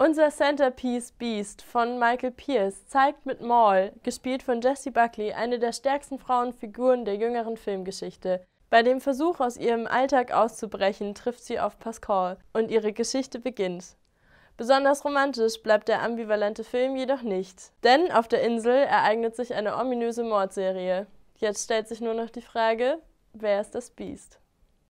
Unser Centerpiece Beast von Michael Pierce zeigt mit Maul, gespielt von Jessie Buckley, eine der stärksten Frauenfiguren der jüngeren Filmgeschichte. Bei dem Versuch, aus ihrem Alltag auszubrechen, trifft sie auf Pascal und ihre Geschichte beginnt. Besonders romantisch bleibt der ambivalente Film jedoch nicht, denn auf der Insel ereignet sich eine ominöse Mordserie. Jetzt stellt sich nur noch die Frage, wer ist das Biest?